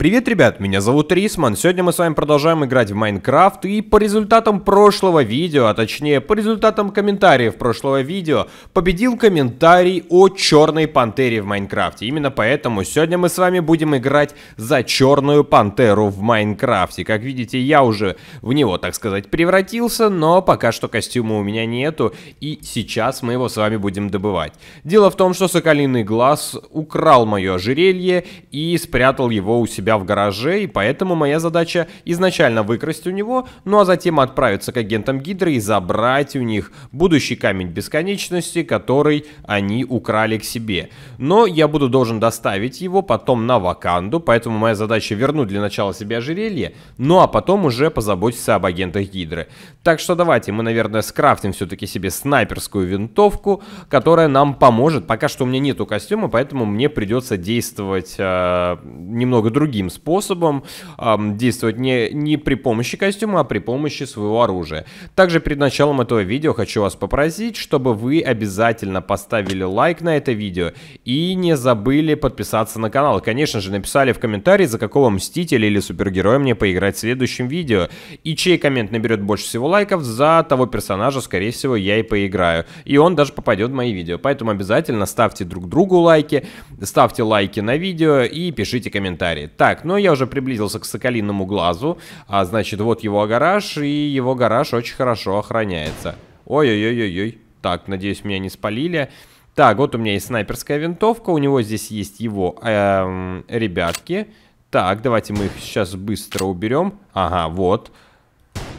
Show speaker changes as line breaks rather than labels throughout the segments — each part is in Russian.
Привет, ребят, меня зовут Рисман, сегодня мы с вами продолжаем играть в Майнкрафт, и по результатам прошлого видео, а точнее по результатам комментариев прошлого видео, победил комментарий о Черной Пантере в Майнкрафте. Именно поэтому сегодня мы с вами будем играть за Черную Пантеру в Майнкрафте. Как видите, я уже в него, так сказать, превратился, но пока что костюма у меня нету, и сейчас мы его с вами будем добывать. Дело в том, что Соколиный Глаз украл мое ожерелье и спрятал его у себя себя в гараже, и поэтому моя задача изначально выкрасть у него, ну а затем отправиться к агентам Гидры и забрать у них будущий камень бесконечности, который они украли к себе. Но я буду должен доставить его потом на Ваканду, поэтому моя задача вернуть для начала себе ожерелье, ну а потом уже позаботиться об агентах Гидры. Так что давайте мы, наверное, скрафтим все-таки себе снайперскую винтовку, которая нам поможет. Пока что у меня нету костюма, поэтому мне придется действовать э, немного другим другим способом, эм, действовать не, не при помощи костюма, а при помощи своего оружия. Также перед началом этого видео хочу вас попросить, чтобы вы обязательно поставили лайк на это видео и не забыли подписаться на канал. Конечно же, написали в комментарии, за какого Мстителя или супергероя мне поиграть в следующем видео. И чей коммент наберет больше всего лайков, за того персонажа, скорее всего, я и поиграю. И он даже попадет в мои видео. Поэтому обязательно ставьте друг другу лайки, ставьте лайки на видео и пишите комментарии. Так, так, ну я уже приблизился к Соколиному глазу. А, значит, вот его гараж, и его гараж очень хорошо охраняется. Ой-ой-ой-ой-ой. Так, надеюсь, меня не спалили. Так, вот у меня есть снайперская винтовка. У него здесь есть его эм, ребятки. Так, давайте мы их сейчас быстро уберем. Ага, вот.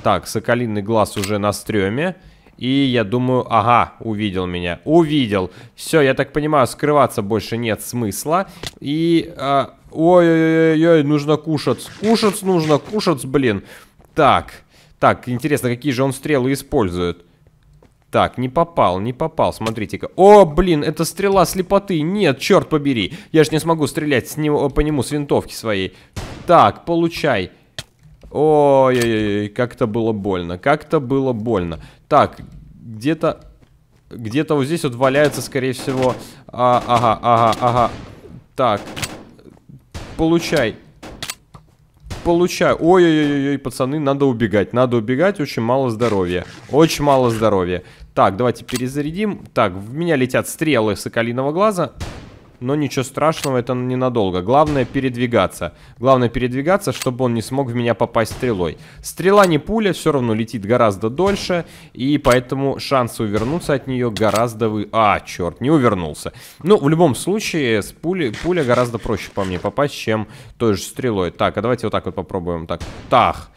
Так, Соколиный глаз уже на стреме. И я думаю, ага, увидел меня. Увидел. Все, я так понимаю, скрываться больше нет смысла. И... Э, Ой-ой-ой, нужно кушать. Кушать нужно, кушать, блин. Так, так, интересно, какие же он стрелы использует. Так, не попал, не попал, смотрите-ка. О, блин, это стрела слепоты. Нет, черт побери. Я ж не смогу стрелять с него, по нему с винтовки своей. Так, получай. Ой-ой-ой, как-то было больно, как-то было больно. Так, где-то... Где-то вот здесь вот валяется, скорее всего... А, ага, ага, ага. Так, получай. Получай. Ой-ой-ой, пацаны, надо убегать. Надо убегать, очень мало здоровья. Очень мало здоровья. Так, давайте перезарядим. Так, в меня летят стрелы соколиного глаза но ничего страшного, это ненадолго. Главное передвигаться. Главное передвигаться, чтобы он не смог в меня попасть стрелой. Стрела не пуля, все равно летит гораздо дольше, и поэтому шансы увернуться от нее гораздо вы... А, черт, не увернулся. Ну, в любом случае, с пули, пуля гораздо проще по мне попасть, чем той же стрелой. Так, а давайте вот так вот попробуем. Так, Тах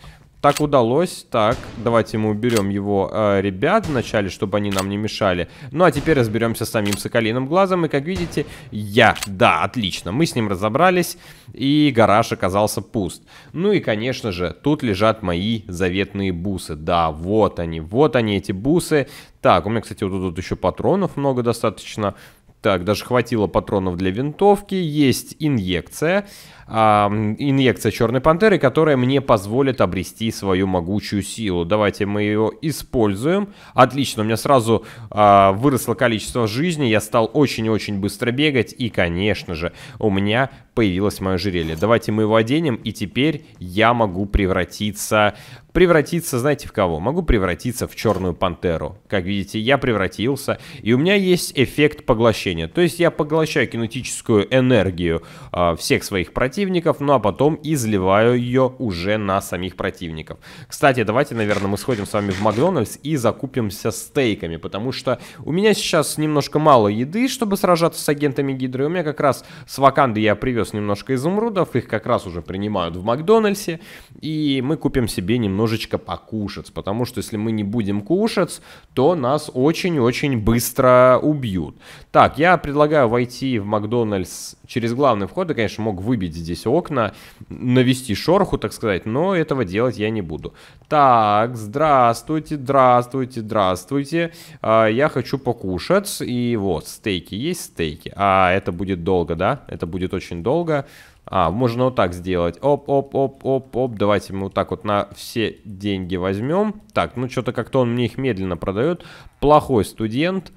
так удалось. Так, давайте мы уберем его э, ребят вначале, чтобы они нам не мешали. Ну, а теперь разберемся с самим Соколиным Глазом. И, как видите, я. Да, отлично. Мы с ним разобрались, и гараж оказался пуст. Ну и, конечно же, тут лежат мои заветные бусы. Да, вот они, вот они, эти бусы. Так, у меня, кстати, вот тут еще патронов много достаточно. Так, даже хватило патронов для винтовки. Есть инъекция. Э, инъекция черной пантеры, которая мне позволит обрести свою могучую силу. Давайте мы ее используем. Отлично, у меня сразу э, выросло количество жизни. Я стал очень-очень быстро бегать. И, конечно же, у меня появилось мое жерелье. Давайте мы его оденем. И теперь я могу превратиться... Превратиться, знаете, в кого? Могу превратиться в черную пантеру. Как видите, я превратился. И у меня есть эффект поглощения перемещения. То есть я поглощаю кинетическую энергию а, всех своих противников, ну а потом изливаю ее уже на самих противников. Кстати, давайте, наверное, мы сходим с вами в Макдональдс и закупимся стейками, потому что у меня сейчас немножко мало еды, чтобы сражаться с агентами Гидры. У меня как раз с Ваканды я привез немножко изумрудов, их как раз уже принимают в Макдональдсе, и мы купим себе немножечко покушать, потому что если мы не будем кушать, то нас очень-очень быстро убьют. Так, я предлагаю войти в Макдональдс через главный вход. Я, конечно, мог выбить здесь окна, навести шороху, так сказать, но этого делать я не буду. Так, здравствуйте, здравствуйте, здравствуйте. А, я хочу покушать. И вот, стейки есть стейки. А, это будет долго, да? Это будет очень долго. А, можно вот так сделать. Оп, оп, оп, оп, оп. Давайте мы вот так вот на все деньги возьмем. Так, ну что-то как-то он мне их медленно продает. Плохой студент.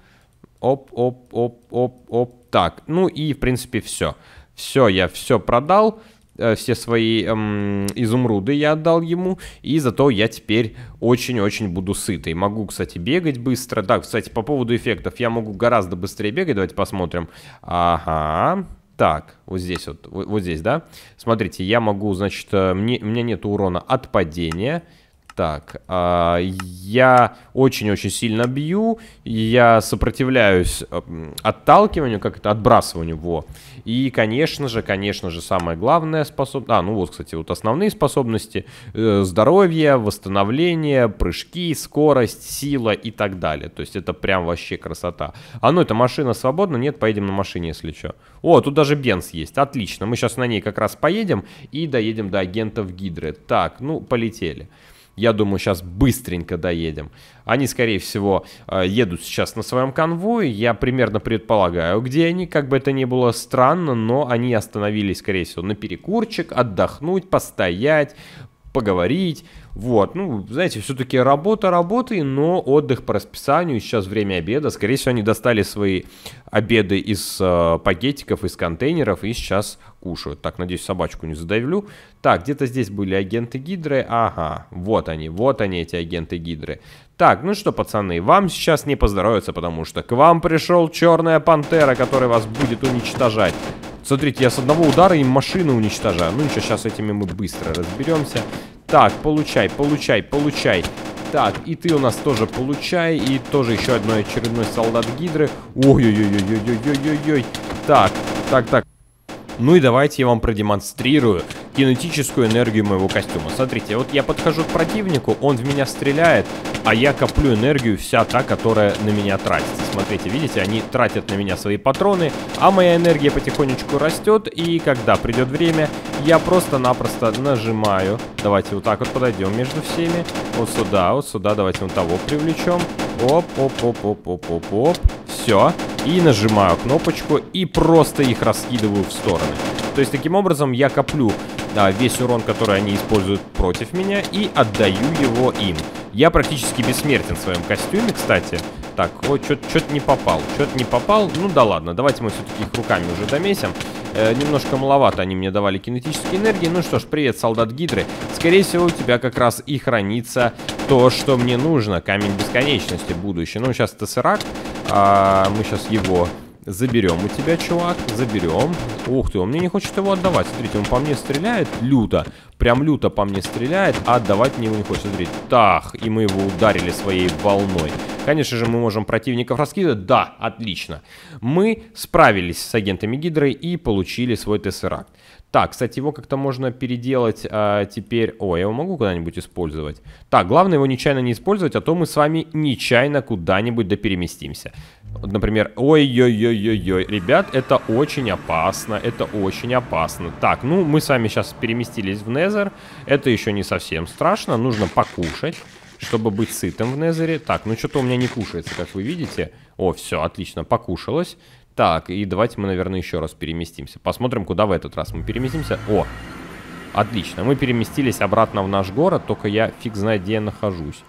Оп, оп, оп, оп, оп. Так, ну и, в принципе, все. Все, я все продал э, все свои эм, изумруды я отдал ему, и зато я теперь очень-очень буду сытый. Могу, кстати, бегать быстро. так, кстати, по поводу эффектов, я могу гораздо быстрее бегать, давайте посмотрим. Ага, так, вот здесь вот, вот, вот здесь, да? Смотрите, я могу, значит, э, мне, у меня нет урона от падения, так, э, я очень-очень сильно бью, я сопротивляюсь эм, отталкиванию, как это, отбрасыванию, во. И, конечно же, конечно же, самое главное способность... А, ну вот, кстати, вот основные способности. Э, здоровье, восстановление, прыжки, скорость, сила и так далее. То есть это прям вообще красота. А ну, это машина свободна? Нет, поедем на машине, если что. О, тут даже Бенз есть. Отлично, мы сейчас на ней как раз поедем и доедем до агентов Гидры. Так, ну, полетели. Полетели. Я думаю, сейчас быстренько доедем. Они, скорее всего, э, едут сейчас на своем конвое. Я примерно предполагаю, где они, как бы это ни было странно, но они остановились, скорее всего, на перекурчик, отдохнуть, постоять, поговорить. Вот, ну, знаете, все-таки работа работы, но отдых по расписанию, сейчас время обеда. Скорее всего, они достали свои обеды из э, пакетиков, из контейнеров и сейчас кушают. Так, надеюсь, собачку не задавлю. Так, где-то здесь были агенты Гидры. Ага, вот они, вот они, эти агенты Гидры. Так, ну что, пацаны, вам сейчас не поздоровится, потому что к вам пришел черная пантера, который вас будет уничтожать. Смотрите, я с одного удара им машину уничтожаю. Ну ничего, сейчас с этими мы быстро разберемся. Так, получай, получай, получай. Так, и ты у нас тоже получай. И тоже еще одной очередной солдат Гидры. Ой-ой-ой-ой-ой-ой-ой-ой-ой. Так, так, так. Ну и давайте я вам продемонстрирую кинетическую энергию моего костюма. Смотрите, вот я подхожу к противнику, он в меня стреляет, а я коплю энергию вся та, которая на меня тратится. Смотрите, видите, они тратят на меня свои патроны, а моя энергия потихонечку растет, и когда придет время, я просто-напросто нажимаю. Давайте вот так вот подойдем между всеми. Вот сюда, вот сюда, давайте вот того привлечем. Оп, оп, оп, оп, оп, оп, оп. Все. И нажимаю кнопочку, и просто их раскидываю в стороны. То есть, таким образом, я коплю а, весь урон, который они используют против меня, и отдаю его им. Я практически бессмертен в своем костюме, кстати. Так, о, что-то не попал, что-то не попал. Ну да ладно, давайте мы все-таки их руками уже домесим. Э, немножко маловато они мне давали кинетической энергии. Ну что ж, привет, солдат Гидры. Скорее всего, у тебя как раз и хранится то, что мне нужно. Камень бесконечности будущий. Ну, сейчас Тессеракт, а мы сейчас его Заберем у тебя, чувак, заберем. Ух ты, он мне не хочет его отдавать. Смотрите, он по мне стреляет люто. Прям люто по мне стреляет, а отдавать мне его не хочет. Смотрите, так, и мы его ударили своей волной. Конечно же, мы можем противников раскидывать. Да, отлично. Мы справились с агентами Гидры и получили свой Тессеракт. Так, кстати, его как-то можно переделать а, теперь... О, я его могу куда-нибудь использовать? Так, главное его нечаянно не использовать, а то мы с вами нечаянно куда-нибудь допереместимся. Например, ой-ой-ой-ой-ой. Ребят, это очень опасно, это очень опасно. Так, ну мы с вами сейчас переместились в Незер. Это еще не совсем страшно, нужно покушать. Чтобы быть сытым в Незере. Так, ну что-то у меня не кушается, как вы видите. О, все, отлично, покушалось. Так, и давайте мы, наверное, еще раз переместимся. Посмотрим, куда в этот раз мы переместимся. О, отлично, мы переместились обратно в наш город, только я фиг знает, где я нахожусь.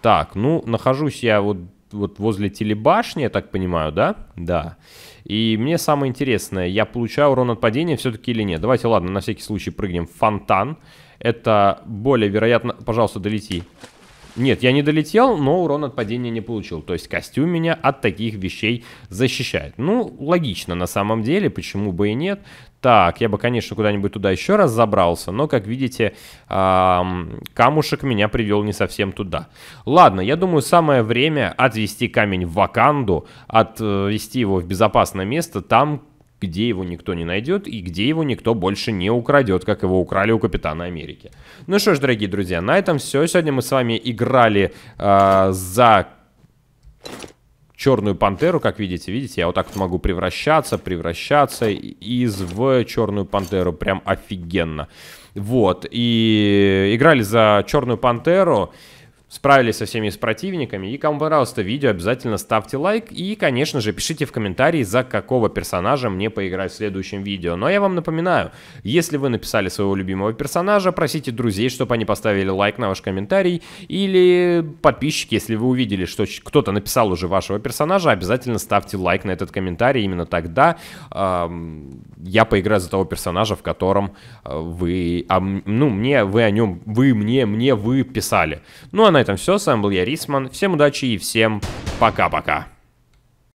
Так, ну, нахожусь я вот вот возле телебашни, я так понимаю, да? Да. И мне самое интересное, я получаю урон от падения все-таки или нет? Давайте, ладно, на всякий случай прыгнем в фонтан. Это более вероятно... Пожалуйста, долети. Нет, я не долетел, но урон от падения не получил. То есть костюм меня от таких вещей защищает. Ну, логично на самом деле, почему бы и нет. Так, я бы, конечно, куда-нибудь туда еще раз забрался, но, как видите, камушек меня привел не совсем туда. Ладно, я думаю, самое время отвести камень в Ваканду, отвести его в безопасное место, там, где его никто не найдет и где его никто больше не украдет, как его украли у Капитана Америки. Ну что ж, дорогие друзья, на этом все. Сегодня мы с вами играли э, за черную пантеру, как видите, видите, я вот так вот могу превращаться, превращаться из в черную пантеру, прям офигенно. Вот, и играли за черную пантеру справились со всеми с противниками. И кому понравилось это видео, обязательно ставьте лайк. И, конечно же, пишите в комментарии, за какого персонажа мне поиграть в следующем видео. Но я вам напоминаю, если вы написали своего любимого персонажа, просите друзей, чтобы они поставили лайк на ваш комментарий. Или подписчики, если вы увидели, что кто-то написал уже вашего персонажа, обязательно ставьте лайк на этот комментарий. Именно тогда э, я поиграю за того персонажа, в котором э, вы... А, ну, мне, вы о нем... Вы мне, мне, вы писали. Ну, а на на этом все. С вами был я, Рисман. Всем удачи и всем пока-пока.